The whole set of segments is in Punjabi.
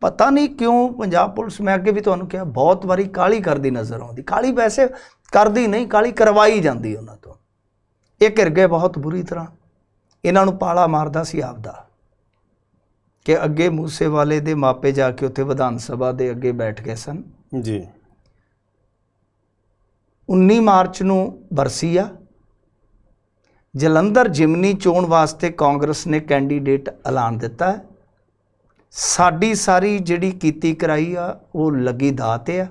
ਪਤਾ ਨਹੀਂ ਕਿਉਂ ਪੰਜਾਬ ਪੁਲਿਸ ਮੈਂ ਅੱਗੇ ਵੀ ਤੁਹਾਨੂੰ ਕਿਹਾ ਬਹੁਤ ਵਾਰੀ ਕਾਲੀ ਕਰਦੀ ਨਜ਼ਰ ਆਉਂਦੀ ਕਾਲੀ ਵੈਸੇ ਕਰਦੀ ਨਹੀਂ ਕਾਲੀ ਕਰਵਾਈ ਜਾਂਦੀ ਉਹਨਾਂ ਤੋਂ ਇਹ ਘਿਰ ਗਏ ਬਹੁਤ ਬੁਰੀ ਤਰ੍ਹਾਂ ਇਹਨਾਂ ਨੂੰ ਪਾਲਾ ਮਾਰਦਾ ਸੀ ਆਪਦਾ ਕਿ ਅੱਗੇ ਮੂਸੇ ਵਾਲੇ ਦੇ ਮਾਪੇ ਜਾ ਕੇ ਉੱਥੇ ਵਿਧਾਨ ਸਭਾ ਦੇ ਅੱਗੇ ਬੈਠ ਗਏ ਸਨ ਜੀ 19 ਮਾਰਚ ਨੂੰ ਬਰਸੀ ਆ ਜਲੰਧਰ ਜਿਮਨੀ ਚੋਣ ਵਾਸਤੇ ਕਾਂਗਰਸ ਨੇ ਕੈਂਡੀਡੇਟ ਐਲਾਨ ਦਿੱਤਾ ਹੈ ਸਾਡੀ ਸਾਰੀ ਜਿਹੜੀ ਕੀਤੀ ਕਰਾਈ ਆ ਉਹ ਲੱਗੀ ਦਾਤ ਆ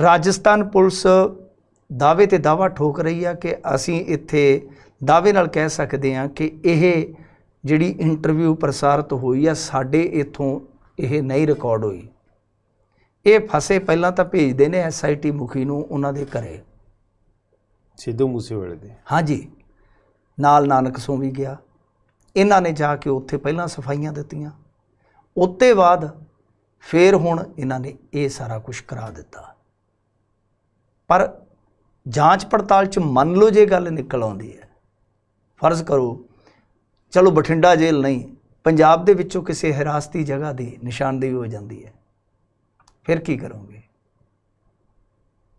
ਰਾਜਸਥਾਨ ਪੁਲਿਸ ਦਾਅਵੇ ਤੇ ਦਾਵਾ ਠੋਕ ਰਹੀ ਆ ਕਿ ਅਸੀਂ ਇੱਥੇ ਦਾਅਵੇ ਨਾਲ ਕਹਿ ਸਕਦੇ ਆ ਕਿ ਇਹ ਜਿਹੜੀ ਇੰਟਰਵਿਊ ਪ੍ਰਸਾਰਿਤ ਹੋਈ ਆ ਸਾਡੇ ਇਥੋਂ ਇਹ ਨਹੀਂ ਰਿਕਾਰਡ ਹੋਈ ਇਹ ਫਸੇ ਪਹਿਲਾਂ ਤਾਂ ਭੇਜਦੇ ਨੇ ਐਸਆਈਟੀ ਮੁਖੀ ਨੂੰ ਉਹਨਾਂ ਦੇ ਘਰੇ ਸਿੱਧੂ ਮੂਸੇਵਾਲੇ ਦੇ ਹਾਂਜੀ ਨਾਲ ਨਾਨਕ ਸੋਂ ਵੀ ਗਿਆ ਇਹਨਾਂ ਨੇ ਜਾ ਕੇ ਉੱਥੇ ਪਹਿਲਾਂ ਸਫਾਈਆਂ ਦਿੱਤੀਆਂ ਉੱਤੇ ਬਾਅਦ ਫੇਰ ਹੁਣ ਇਹਨਾਂ ਨੇ ਇਹ ਸਾਰਾ ਕੁਝ ਕਰਾ ਦਿੱਤਾ ਪਰ ਜਾਂਚ ਪੜਤਾਲ 'ਚ ਮੰਨ ਲਓ ਜੇ ਗੱਲ ਨਿਕਲ ਆਉਂਦੀ ਹੈ ਫਰਜ਼ ਕਰੋ ਚਲੋ ਬਠਿੰਡਾ ਜੇਲ੍ਹ ਨਹੀਂ ਪੰਜਾਬ ਦੇ ਵਿੱਚੋਂ ਕਿਸੇ ਹਿਰਾਸਤੀ ਜਗ੍ਹਾ ਦੀ ਨਿਸ਼ਾਨਦੇਹੀ ਹੋ ਜਾਂਦੀ ਹੈ ਫਿਰ ਕੀ ਕਰੋਗੇ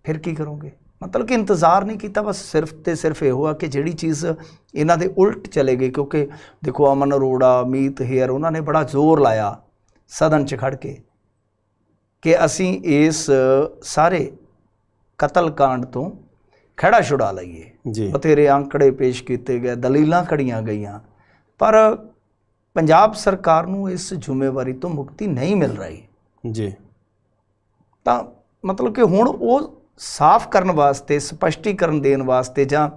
ਫਿਰ ਕੀ ਕਰੋਗੇ ਮਤਲਬ ਕਿ ਇੰਤਜ਼ਾਰ ਨਹੀਂ ਕੀਤਾ ਬਸ ਸਿਰਫ ਤੇ ਸਿਰਫ ਇਹ ਹੋਆ ਕਿ ਜਿਹੜੀ ਚੀਜ਼ ਇਹਨਾਂ ਦੇ ਉਲਟ ਚਲੇ ਗਈ ਕਿਉਂਕਿ ਦੇਖੋ ਅਮਨ ਅਰੋੜਾ ਮੀਤ ਹੇਅਰ ਉਹਨਾਂ ਨੇ ਬੜਾ ਜ਼ੋਰ ਲਾਇਆ ਸਦਨ 'ਚ ਖੜ ਕੇ ਕਿ ਅਸੀਂ ਇਸ ਸਾਰੇ ਕਤਲकांड ਤੋਂ ਖੜਾ ਛੁੜਾ ਲਈਏ ਜੀ ਬਥੇਰੇ ਅੰਕੜੇ ਪੇਸ਼ ਕੀਤੇ ਗਏ ਦਲੀਲਾਂ ਖੜੀਆਂ ਗਈਆਂ ਪਰ ਪੰਜਾਬ ਸਰਕਾਰ ਨੂੰ ਇਸ ਜ਼ਿੰਮੇਵਾਰੀ ਤੋਂ ਮੁਕਤੀ ਨਹੀਂ ਮਿਲ ਰਹੀ ਜੀ ਤਾਂ ਮਤਲਬ ਕਿ ਹੁਣ ਉਹ ਸਾਫ਼ ਕਰਨ ਵਾਸਤੇ ਸਪਸ਼ਟੀਕਰਨ ਦੇਣ ਵਾਸਤੇ ਜਾਂ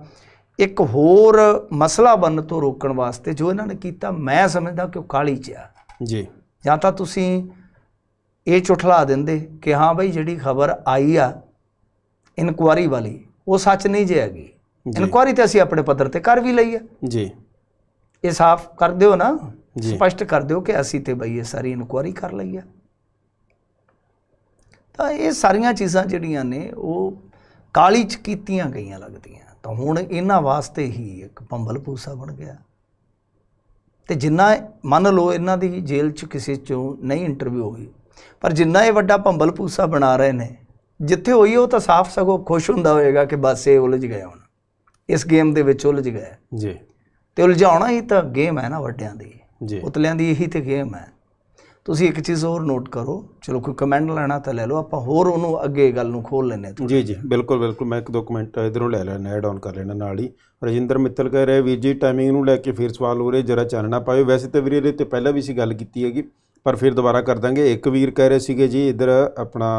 ਇੱਕ ਹੋਰ ਮਸਲਾ ਬਣਨ ਤੋਂ ਰੋਕਣ ਵਾਸਤੇ ਜੋ ਇਹਨਾਂ ਨੇ ਕੀਤਾ ਮੈਂ ਸਮਝਦਾ ਕਿ ਉਹ ਕਾਲੀ ਚ ਆ ਜੀ ਜਾਂ ਤਾਂ ਤੁਸੀਂ ਇਹ ਚੁਠਲਾ ਦਿੰਦੇ ਕਿ ਹਾਂ ਬਈ ਜਿਹੜੀ ਖਬਰ ਆਈ ਆ ਇਨਕੁਆਰੀ ਵਾਲੀ ਉਹ ਸੱਚ ਨਹੀਂ ਜੇ ਹੈਗੀ ਇਨਕੁਆਰੀ ਤੇ ਅਸੀਂ ਆਪਣੇ ਪੱਧਰ ਤੇ ਕਰ ਵੀ ਲਈ ਆ ਜੀ ਇਹ ਸਾਫ਼ ਕਰ ਦਿਓ ਨਾ ਸਪਸ਼ਟ ਕਰ ਦਿਓ ਕਿ ਅਸੀਂ ਤੇ ਬਈ ਇਹ ਸਾਰੀ ਇਨਕੁਆਰੀ ਕਰ ਲਈ ਆ ਤਾਂ ਇਹ ਸਾਰੀਆਂ ਚੀਜ਼ਾਂ ਜਿਹੜੀਆਂ ਨੇ ਉਹ ਕਾਲੀ ਚ ਕੀਤੀਆਂ ਗਈਆਂ ਲੱਗਦੀਆਂ ਤਾਂ ਹੁਣ ਇਹਨਾਂ ਵਾਸਤੇ ਹੀ ਇੱਕ ਪੰਬਲ ਪੂਸਾ ਬਣ ਗਿਆ ਤੇ ਜਿੰਨਾ ਮੰਨ ਲਓ ਇਹਨਾਂ ਦੀ ਜੇਲ੍ਹ 'ਚ ਕਿਸੇ 'ਚੋਂ ਨਹੀਂ ਇੰਟਰਵਿਊ ਹੋਈ ਪਰ ਜਿੰਨਾ ਇਹ ਵੱਡਾ ਭੰਬਲ ਪੂਸਾ ਬਣਾ ਰਹੇ ਨੇ ਜਿੱਥੇ ਹੋਈ ਉਹ ਤਾਂ ਸਾਫ਼ ਸਗੋਂ ਖੁਸ਼ ਹੁੰਦਾ ਹੋਏਗਾ ਕਿ ਬਸ ਇਹ ਉਲਝ ਗਿਆ ਹੁਣ ਇਸ ਗੇਮ ਦੇ ਵਿੱਚ ਉਲਝ ਗਿਆ ਜੀ ਤੇ ਉਲਝਾਉਣਾ ਹੀ ਤਾਂ ਗੇਮ ਹੈ ਨਾ ਵੱਡਿਆਂ ਦੀ ਉਤਲਿਆਂ ਦੀ ਇਹੀ ਤੇ ਗੇਮ ਹੈ ਤੁਸੀਂ ਇੱਕ ਚੀਜ਼ ਹੋਰ ਨੋਟ ਕਰੋ ਚਲੋ ਕੋਈ ਕਮੈਂਟ ਲੈਣਾ ਤਾਂ ਲੈ ਲਓ ਆਪਾਂ ਹੋਰ ਉਹਨੂੰ ਅੱਗੇ ਗੱਲ ਨੂੰ ਖੋਲ ਲੈਨੇ ਆ ਜੀ ਜੀ ਬਿਲਕੁਲ ਬਿਲਕੁਲ ਮੈਂ ਇੱਕ ਦੋ ਕਮੈਂਟ ਇਧਰੋਂ ਲੈ ਲੈਣਾ ਐਡ ਆਨ ਕਰ ਲੈਣਾ ਨਾਲ ਹੀ ਰਜਿੰਦਰ ਮਿੱਤਲ ਕਹਿ ਰਿਹਾ ਵੀਰ ਜੀ ਟਾਈਮਿੰਗ ਨੂੰ ਲੈ ਕੇ ਫੇਰ ਸਵਾਲ ਹੋ ਰਹੇ ਜਰਾ ਚਾਨਣਾ ਪਾਇਓ ਵੈਸੇ ਤਾਂ ਵੀਰੇ ਇਹਦੇ ਤੇ ਪਹਿਲਾਂ ਵੀ ਸੀ ਗੱਲ ਕੀਤੀ ਹੈਗੀ ਪਰ ਫਿਰ ਦੁਬਾਰਾ ਕਰ ਦਾਂਗੇ ਇੱਕ ਵੀਰ ਕਹਿ ਰਹੇ ਸੀਗੇ ਜੀ ਇਧਰ ਆਪਣਾ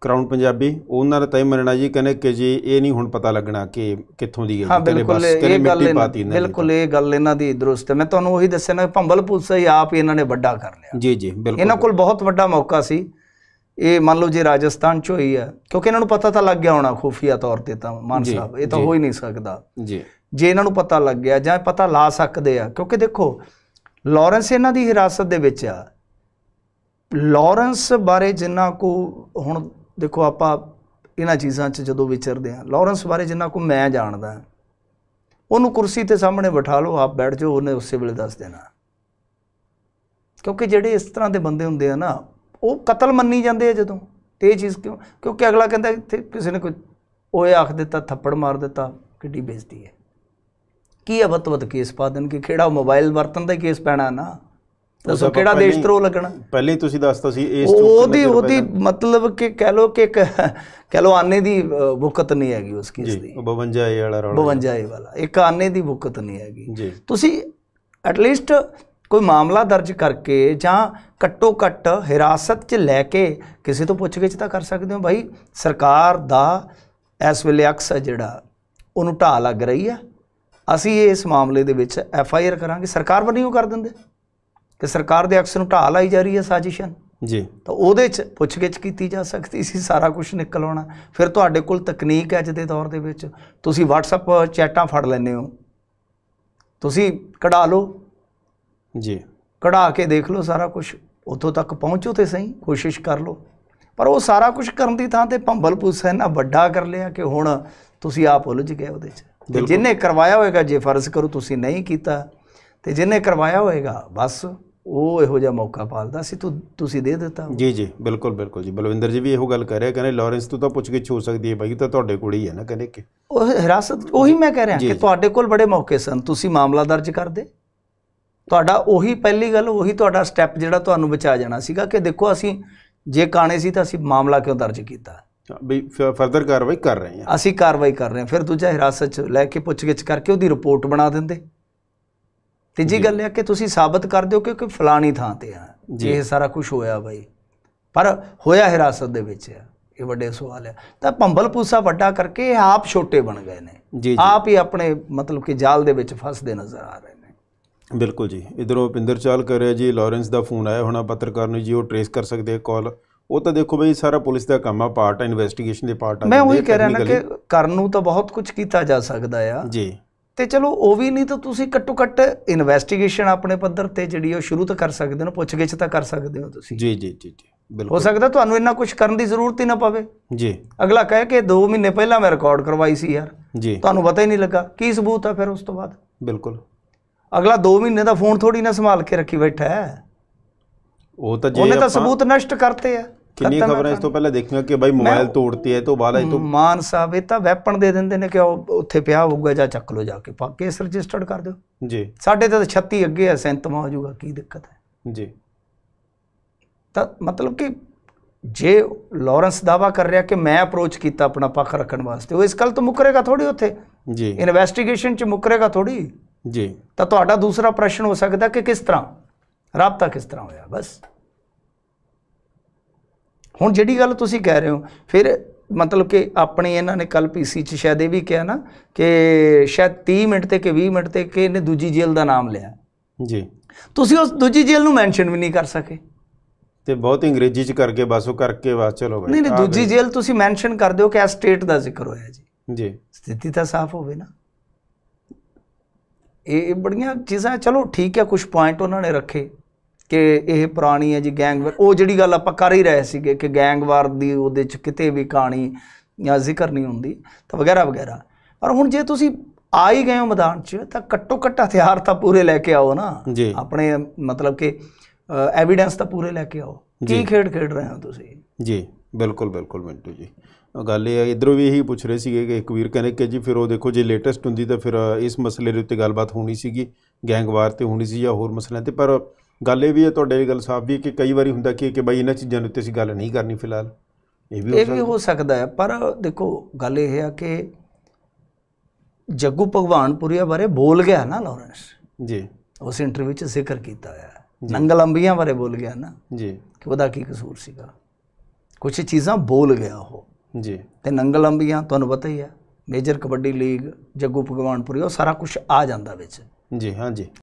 ਕਰਾਊਨ ਪੰਜਾਬੀ ਉਹਨਾਂ ਦਾ ਤਾਂ ਮਰਣਾ ਜੀ ਕਹਿੰਦੇ ਕਿ ਜੀ ਇਹ ਨਹੀਂ ਹੁਣ ਪਤਾ ਲੱਗਣਾ ਕਿ ਕਿੱਥੋਂ ਦੀ ਹੈ ਤੇਰੇ ਬਸ ਤੇਰੇ ਮਿੱਟੀ ਪਾਤੀ ਨਾ ਬਿਲਕੁਲ ਇਹ ਗੱਲ ਇਹਨਾਂ ਦੀ ਦਰੁਸਤ ਹੈ ਮੈਂ ਤੁਹਾਨੂੰ ਉਹੀ ਦੱਸਿਆ ਨਾ ਭੰਬਲ ਪੁਲਸਾ ਹੀ ਆਪ ਇਹਨਾਂ ਨੇ ਵੱਡਾ ਕਰ ਲਿਆ ਜੀ ਜੀ ਬਿਲਕੁਲ ਇਹਨਾਂ ਕੋਲ ਬਹੁਤ ਵੱਡਾ ਮੌਕਾ ਸੀ ਇਹ ਮੰਨ ਲਓ ਜੇ ਰਾਜਸਥਾਨ ਚ ਹੋਈ ਹੈ ਕਿਉਂਕਿ ਇਹਨਾਂ ਨੂੰ ਪਤਾ ਤਾਂ ਲੱਗ ਗਿਆ ਹੋਣਾ ਖੁਫੀਆ ਤੌਰ ਤੇ ਤਾਂ ਮਾਨ ਸਾਹਿਬ ਇਹ ਤਾਂ ਹੋ ਹੀ ਨਹੀਂ ਸਕਦਾ ਜੀ ਜੇ ਇਹਨਾਂ ਨੂੰ ਪਤਾ ਲੱਗ ਗਿਆ ਜਾਂ ਪਤਾ ਲਾ ਸਕਦੇ ਆ ਕਿਉਂਕਿ ਦੇਖੋ ਲਾਰੈਂਸ ਇਹਨਾਂ ਦੀ ਹਿਰਾਸਤ ਦੇ ਵਿੱਚ ਆ ਲਾਰੈਂਸ ਬਾਰੇ ਜਿੰਨਾ ਕੋ ਹੁਣ ਦੇਖੋ ਆਪਾਂ ਇਹਨਾਂ ਚੀਜ਼ਾਂ 'ਚ ਜਦੋਂ ਵਿਚਰਦੇ ਆ ਲਾਰੈਂਸ ਬਾਰੇ ਜਿੰਨਾ ਕੋ ਮੈਂ ਜਾਣਦਾ ਉਹਨੂੰ ਕੁਰਸੀ ਤੇ ਸਾਹਮਣੇ ਬਿਠਾ ਲਓ ਆਪ ਬੈਠ ਜਾਓ ਉਹਨੇ ਉਸੇ ਵੇਲੇ ਦੱਸ ਦੇਣਾ ਕਿਉਂਕਿ ਜਿਹੜੇ ਇਸ ਤਰ੍ਹਾਂ ਦੇ ਬੰਦੇ ਹੁੰਦੇ ਆ ਨਾ ਉਹ ਕਤਲ ਮੰਨੀ ਜਾਂਦੇ ਆ ਜਦੋਂ ਤੇ ਇਹ ਚੀਜ਼ ਕਿਉਂ ਕਿਉਂਕਿ ਅਗਲਾ ਕਹਿੰਦਾ ਇੱਥੇ ਕਿਸੇ ਨੇ ਕੋਈ ਓਏ ਆਖ ਦਿੱਤਾ ਥੱਪੜ ਮਾਰ ਦਿੱਤਾ ਕਿੱਡੀ ਬੇਇੱਜ਼ਤੀ ਹੈ ਕੀ ਅਵਤਵਤ ਕੇਸ ਪਾ ਦੇਣ ਕਿ ਖੇੜਾ ਮੋਬਾਈਲ ਵਰਤਨ ਦਾ ਕੇਸ ਪੈਣਾ ਨਾ ਦੱਸੋ ਕਿਹੜਾ ਦੇਸ਼ ਧਰੋ ਲੱਗਣਾ ਪਹਿਲੇ ਤੁਸੀਂ ਦੱਸਤਾ ਸੀ ਇਸ ਉਹਦੀ ਉਹਦੀ ਮਤਲਬ ਕਿ ਕਹਿ ਲੋ ਕਿ ਕਹਿ ਲੋ ਆਨੇ ਦੀ ਬੁਕਤ ਨਹੀਂ ਹੈਗੀ ਉਸ ਕਿਸ ਦੀ 52 ਵਾਲਾ ਰੌਲਾ 52 ਵਾਲਾ ਇੱਕ ਆਨੇ ਦੀ ਬੁਕਤ ਨਹੀਂ ਹੈਗੀ ਤੁਸੀਂ ਐਟ ਲੀਸਟ ਕੋਈ ਮਾਮਲਾ ਦਰਜ ਕਰਕੇ ਜਾਂ ਕਟੋ ਕਟ ਹਿਰਾਸਤ 'ਚ ਲੈ ਕੇ ਕਿਸੇ ਤੋਂ ਪੁੱਛ ਚ ਤਾਂ ਕਰ ਸਕਦੇ ਹੋ ਭਾਈ ਸਰਕਾਰ ਦਾ ਇਸ ਵੇਲੇ ਅਕਸ ਜਿਹੜਾ ਉਹਨੂੰ ਢਾ ਲੱਗ ਰਹੀ ਹੈ ਅਸੀਂ ਇਸ ਮਾਮਲੇ ਦੇ ਵਿੱਚ ਐਫ ਆਈ ਆਰ ਕਰਾਂਗੇ ਸਰਕਾਰ ਵੱਲੋਂ ਕਰ ਦਿੰਦੇ ਤੇ ਸਰਕਾਰ ਦੇ ਅਕਸ ਨੂੰ ਢਾਲ ਆਈ ਜਾ ਰਹੀ ਹੈ ਸਾਜ਼ਿਸ਼ਾਂ ਜੀ ਤਾਂ ਉਹਦੇ 'ਚ ਪੁੱਛਗਿੱਛ ਕੀਤੀ ਜਾ ਸਕਦੀ ਸੀ ਸਾਰਾ ਕੁਝ ਨਿਕਲ ਆਉਣਾ ਫਿਰ ਤੁਹਾਡੇ ਕੋਲ ਤਕਨੀਕ ਹੈ ਅੱਜ ਦੇ ਦੌਰ ਦੇ ਵਿੱਚ ਤੁਸੀਂ WhatsApp ਚੈਟਾਂ ਫੜ ਲੈਨੇ ਹੋ ਤੁਸੀਂ ਕਢਾ ਲਓ ਜੀ ਕਢਾ ਕੇ ਦੇਖ ਲਓ ਸਾਰਾ ਕੁਝ ਉੱਥੋਂ ਤੱਕ ਪਹੁੰਚੋ ਤੇ ਸਹੀ ਕੋਸ਼ਿਸ਼ ਕਰ ਲਓ ਪਰ ਉਹ ਸਾਰਾ ਕੁਝ ਕਰਨ ਦੀ ਥਾਂ ਤੇ ਭੰਬਲ ਪੂਸਾ ਨਾ ਵੱਡਾ ਕਰ ਲਿਆ ਕਿ ਹੁਣ ਤੁਸੀਂ ਆਪ ਉਲਝ ਗਏ ਉਹਦੇ 'ਚ ਜਿਹਨੇ ਕਰਵਾਇਆ ਹੋਏਗਾ ਜੇ ਫਰਜ਼ ਕਰੋ ਤੁਸੀਂ ਨਹੀਂ ਕੀਤਾ ਤੇ ਜਿਹਨੇ ਕਰਵਾਇਆ ਹੋਏਗਾ ਬਸ ਉਹ ਇਹੋ ਜਿਹਾ ਮੌਕਾ ਪਾਲਦਾ ਸੀ ਤੂੰ ਤੁਸੀਂ ਦੇ ਦਿੱਤਾ ਜੀ ਜੀ ਬਿਲਕੁਲ ਬਿਲਕੁਲ ਜੀ ਬਲਵਿੰਦਰ ਜੀ ਵੀ ਇਹੋ ਗੱਲ ਕਰ ਰਿਹਾ ਕਹਿੰਦੇ ਲਾਰੈਂਸ ਤੂੰ ਤਾਂ ਪੁੱਛ ਕੇ ਛੋ ਸਕਦੀ ਹੈ ਬਾਈ ਤਾਂ ਤੁਹਾਡੇ ਕੋਲ ਹੀ ਹੈ ਨਾ ਕਹਿੰਦੇ ਕਿ ਉਹ ਹਿਰਾਸਤ ਉਹੀ ਮੈਂ ਕਹਿ ਰਿਹਾ ਕਿ ਤੁਹਾਡੇ ਕੋਲ ਬੜੇ ਮੌਕੇ ਸਨ ਤੁਸੀਂ ਮਾਮਲਾ ਦਰਜ ਕਰਦੇ ਤੁਹਾਡਾ ਉਹੀ ਪਹਿਲੀ ਗੱਲ ਉਹੀ ਤੁਹਾਡਾ ਸਟੈਪ ਜਿਹੜਾ ਤੁਹਾਨੂੰ ਬਚਾ ਜਾਣਾ ਸੀਗਾ ਕਿ ਦੇਖੋ ਅਸੀਂ ਜੇ ਕਾਣੇ ਸੀ ਤਾਂ ਅਸੀਂ ਮਾਮਲਾ ਕਿਉਂ ਦਰਜ ਕੀਤਾ ਵੀ ਫਰਦਰ ਕਾਰਵਾਈ ਕਰ ਰਹੇ ਹਾਂ ਅਸੀਂ ਕਾਰਵਾਈ ਕਰ ਰਹੇ ਹਾਂ ਫਿਰ ਦੂਜਾ ਹਿਰਾਸਤ ਚ ਲੈ ਕੇ ਪੁੱਛਗਿੱਛ ਕਰਕੇ ਉਹਦੀ ਰਿਪੋਰਟ ਬਣਾ ਦਿੰਦੇ ਤੀਜੀ ਗੱਲ ਇਹ ਕਿ ਤੁਸੀਂ ਸਾਬਤ ਕਰ ਦਿਓ ਕਿ ਕੋਈ ਫਲਾਣੀ ਥਾਂ ਤੇ ਆ ਇਹ ਸਾਰਾ ਕੁਝ ਹੋਇਆ ਬਾਈ ਪਰ ਹੋਇਆ ਹਿਰਾਸਤ ਦੇ ਵਿੱਚ ਆ ਇਹ ਵੱਡੇ ਸਵਾਲ ਹੈ ਤਾਂ ਭੰਬਲ ਪੂਸਾ ਵੱਡਾ ਕਰਕੇ ਆਪ ਛੋਟੇ ਬਣ ਗਏ ਨੇ ਆਪ ਹੀ ਆਪਣੇ ਮਤਲਬ ਕਿ ਜਾਲ ਦੇ ਵਿੱਚ ਫਸਦੇ ਨਜ਼ਰ ਆ ਰਹੇ ਨੇ ਬਿਲਕੁਲ ਜੀ ਇਧਰੋਂ ਪਿੰਦਰ ਚਾਲ ਕਰ ਰਿਹਾ ਜੀ ਲਾਰੈਂਸ ਦਾ ਫੋਨ ਆਇਆ ਹੋਣਾ ਪੱਤਰਕਾਰ ਨੂੰ ਜੀ ਉਹ ਟ੍ਰੇਸ ਕਰ ਸਕਦੇ ਕਾਲ ਉਹ ਤਾਂ ਦੇਖੋ ਬਈ ਸਾਰਾ ਪੁਲਿਸ ਦਾ ਕੰਮ ਆ ਪਾਰਟ ਆ ਇਨਵੈਸਟੀਗੇਸ਼ਨ ਦੇ ਪਾਰਟ ਆ ਮੈਂ ਉਹੀ ਕਹਿ ਰਿਹਾ ਨਾ ਕਿ ਕਰਨ ਨੂੰ ਤਾਂ ਬਹੁਤ ਕੁਝ ਕੀਤਾ ਜਾ ਸਕਦਾ ਆ ਜੀ ਤੇ ਚਲੋ ਉਹ ਵੀ ਨਹੀਂ ਤਾਂ ਤੁਸੀਂ ਘੱਟੋ ਘੱਟ ਇਨਵੈਸਟੀਗੇਸ਼ਨ ਆਪਣੇ ਪੱਧਰ ਤੇ ਜਿਹੜੀ ਉਹ ਸ਼ੁਰੂ ਤਾਂ ਕਰ ਸਕਦੇ ਹੋ ਪੁੱਛਗਿੱਛ ਤਾਂ ਕਰ ਸਕਦੇ ਹੋ ਤੁਸੀਂ ਜੀ ਜੀ ਜੀ ਜੀ ਬਿਲਕੁਲ ਹੋ ਸਕਦਾ ਤੁਹਾਨੂੰ ਇੰਨਾ ਕੁਝ ਕਰਨ ਦੀ ਜ਼ਰੂਰਤ ਹੀ ਨਾ ਪਵੇ ਜੀ ਅਗਲਾ ਕਹੇ ਕਿ 2 ਮਹੀਨੇ ਪਹਿਲਾਂ ਮੈਂ ਰਿਕਾਰਡ ਕਰਵਾਈ ਸੀ ਯਾਰ ਜੀ ਤੁਹਾਨੂੰ ਪਤਾ ਹੀ ਨਹੀਂ ਲੱਗਾ ਕੀ ਸਬੂਤ ਆ ਫਿਰ ਉਸ ਤੋਂ ਬਾਅਦ ਬਿਲਕੁਲ ਅਗਲਾ 2 ਮਹੀਨੇ ਦਾ ਫੋਨ ਥੋੜੀ ਨਾ ਸੰਭਾਲ ਕੇ ਰੱਖੀ ਬੈਠਾ ਹੈ ਉਹ ਤਾਂ ਜੇ ਉਹਨੇ ਤਾਂ ਸਬੂਤ ਨਸ਼ਟ ਕਰਤੇ ਆ ਕਿੰਨੀ ਖਬਰਾਂ ਇਸ ਤੋਂ ਪਹਿਲਾਂ ਦੇਖੀਆਂ ਕਿ ਬਾਈ ਮੋਬਾਈਲ ਤੋੜਤੀ ਹੈ ਤੋਂ ਬਾਅਦ ਇਹ ਤੋਂ ਮਾਨ ਸਾਹਿਬ ਇਹ ਤਾਂ ਵੈਪਨ ਦੇ ਦਿੰਦੇ ਨੇ ਕਿ ਉਹ ਉੱਥੇ ਪਿਆ ਹੋਊਗਾ ਜਾਂ ਚੱਕ ਲੋ ਜਾ ਕੇ ਪਾ ਕੇਸ ਰਜਿਸਟਰਡ ਕਰ ਦਿਓ ਜੀ ਸਾਡੇ ਤਾਂ 36 ਅੱਗੇ ਐ ਸੈਂਤਮ ਹੋ ਜਾਊਗਾ ਕੀ ਦਿੱਕਤ ਹੈ ਜੀ ਤਾਂ ਮਤਲਬ ਕਿ ਜੇ ਲਾਰੈਂਸ ਦਾਵਾ ਕਰ ਰਿਹਾ ਕਿ ਮੈਂ ਅਪਰੋਚ ਕੀਤਾ ਆਪਣਾ ਪੱਖ ਰੱਖਣ ਵਾਸਤੇ ਉਹ ਇਸ ਕੱਲ ਤੋਂ ਮੁਕਰੇਗਾ ਥੋੜੀ ਉੱਥੇ ਜੀ ਇਨਵੈਸਟੀਗੇਸ਼ਨ ਚ ਮੁਕਰੇਗਾ ਥੋੜੀ ਜੀ ਤਾਂ ਤੁਹਾਡਾ ਦੂਸਰਾ ਪ੍ਰਸ਼ਨ ਹੋ ਸਕਦਾ ਕਿ ਕਿਸ ਤਰ੍ਹਾਂ ਰਾਬਤਾ ਕਿਸ ਤਰ੍ਹਾਂ ਹੋਇਆ ਬਸ ਹੁਣ ਜਿਹੜੀ ਗੱਲ ਤੁਸੀਂ ਕਹਿ ਰਹੇ ਹੋ ਫਿਰ ਮਤਲਬ ਕਿ ਆਪਣੇ ਇਹਨਾਂ ਨੇ ਕੱਲ ਪੀਸੀ 'ਚ ਸ਼ਾਇਦ ਇਹ ਵੀ ਕਿਹਾ ਨਾ ਕਿ ਸ਼ਾਇਦ 30 ਮਿੰਟ ਤੇ ਕਿ 20 ਮਿੰਟ ਤੇ ਕਿ ਇਹਨੇ ਦੂਜੀ ਜੇਲ੍ਹ ਦਾ ਨਾਮ ਲਿਆ ਜੀ ਤੁਸੀਂ ਉਸ ਦੂਜੀ ਜੇਲ੍ਹ ਨੂੰ ਮੈਂਸ਼ਨ ਵੀ ਨਹੀਂ ਕਰ ਸਕੇ ਤੇ ਬਹੁਤ ਅੰਗਰੇਜ਼ੀ 'ਚ ਕਰਕੇ ਬਸ ਉਹ ਕਰਕੇ ਬਸ ਚਲੋ ਬਈ ਨਹੀਂ ਨਹੀਂ ਦੂਜੀ ਜੇਲ੍ਹ ਤੁਸੀਂ ਮੈਂਸ਼ਨ ਕਰ ਦਿਓ ਕਿ ਆ ਸਟੇਟ ਦਾ ਜ਼ਿਕਰ ਹੋਇਆ ਜੀ ਜੀ ਸਥਿਤੀ ਤਾਂ ਸਾਫ਼ ਹੋਵੇ ਨਾ ਇਹ ਬੜੀਆਂ ਚੀਜ਼ਾਂ ਚਲੋ ਠੀਕ ਹੈ ਕੁਝ ਪੁਆਇੰਟ ਉਹਨਾਂ ਨੇ ਰੱਖੇ ਕਿ ਇਹ ਪੁਰਾਣੀ ਹੈ ਜੀ ਗੈਂਗਵਾਰ ਉਹ ਜਿਹੜੀ ਗੱਲ ਆਪਾਂ ਕਰ ਹੀ ਰਹੇ ਸੀਗੇ ਕਿ ਗੈਂਗਵਾਰ ਦੀ ਉਹਦੇ ਚ ਕਿਤੇ ਵੀ ਕਹਾਣੀ ਜਾਂ ਜ਼ਿਕਰ ਨਹੀਂ ਹੁੰਦੀ ਤਾਂ ਵਗੈਰਾ ਵਗੈਰਾ ਪਰ ਹੁਣ ਜੇ ਤੁਸੀਂ ਆ ਹੀ ਗਏ ਹੋ ਮੈਦਾਨ 'ਚ ਤਾਂ ਕਟੋ ਕਟਾ ਹਥਿਆਰ ਤਾਂ ਪੂਰੇ ਲੈ ਕੇ ਆਓ ਨਾ ਆਪਣੇ ਮਤਲਬ ਕਿ ਐਵੀਡੈਂਸ ਤਾਂ ਪੂਰੇ ਲੈ ਕੇ ਆਓ ਕੀ ਖੇਡ ਖੇਡ ਰਹੇ ਹੋ ਤੁਸੀਂ ਜੀ ਬਿਲਕੁਲ ਬਿਲਕੁਲ ਮਿੰਟੂ ਜੀ ਗੱਲ ਇਹ ਇਧਰੋਂ ਵੀ ਇਹੀ ਪੁੱਛ ਰਹੇ ਸੀਗੇ ਕਿ ਕਬੀਰ ਕਹਿੰਦੇ ਕਿ ਜੀ ਫਿਰ ਉਹ ਦੇਖੋ ਜੇ ਲੇਟੈਸਟ ਹੁੰਦੀ ਤਾਂ ਫਿਰ ਇਸ ਮਸਲੇ ਦੇ ਉੱਤੇ ਗੱਲਬਾਤ ਹੋਣੀ ਸੀਗੀ ਗੈਂਗਵਾਰ ਤੇ ਹੋਣੀ ਸੀ ਜਾਂ ਹੋਰ ਮਸਲਿਆਂ ਤੇ ਪਰ ਗੱਲ ਇਹ ਵੀ ਹੈ ਤੁਹਾਡੇ ਗੱਲ ਸਾਫ ਵੀ ਕਿ ਕਈ ਵਾਰੀ ਹੁੰਦਾ ਕਿ ਕਿ ਬਾਈ ਇਹਨਾਂ ਚੀਜ਼ਾਂ ਉੱਤੇ ਅਸੀਂ ਗੱਲ ਨਹੀਂ ਕਰਨੀ ਫਿਲਹਾਲ ਇਹ ਵੀ ਇਹ ਵੀ ਹੋ ਸਕਦਾ ਹੈ ਪਰ ਦੇਖੋ ਗੱਲ ਇਹ ਹੈ ਕਿ ਜੱਗੂ ਭਗਵਾਨਪੁਰੀਆ ਬਾਰੇ ਬੋਲ ਗਿਆ ਨਾ ਲਾਰੈਂਸ ਜੀ ਉਸ ਇੰਟਰਵਿਊ 'ਚ ਜ਼ਿਕਰ ਕੀਤਾ ਹੋਇਆ ਨੰਗਲ ਅੰਬੀਆਂ ਬਾਰੇ ਬੋਲ ਗਿਆ ਨਾ ਜੀ ਕਿ ਉਹਦਾ ਕੀ ਕਸੂਰ ਸੀਗਾ ਕੁਝ ਚੀਜ਼ਾਂ ਬੋਲ ਗਿਆ ਉਹ ਜੀ ਤੇ ਨੰਗਲ ਅੰਬੀਆਂ ਤੁਹਾਨੂੰ ਪਤਾ ਹੀ ਹੈ ਮੇਜਰ ਕਬੱਡੀ ਲੀਗ ਜੱਗੂ ਭਗਵਾਨਪੁਰੀਆ ਸਾਰਾ ਕੁਝ ਆ ਜਾਂਦਾ ਵਿੱਚ ਜੀ ਹਾਂ ਜੀ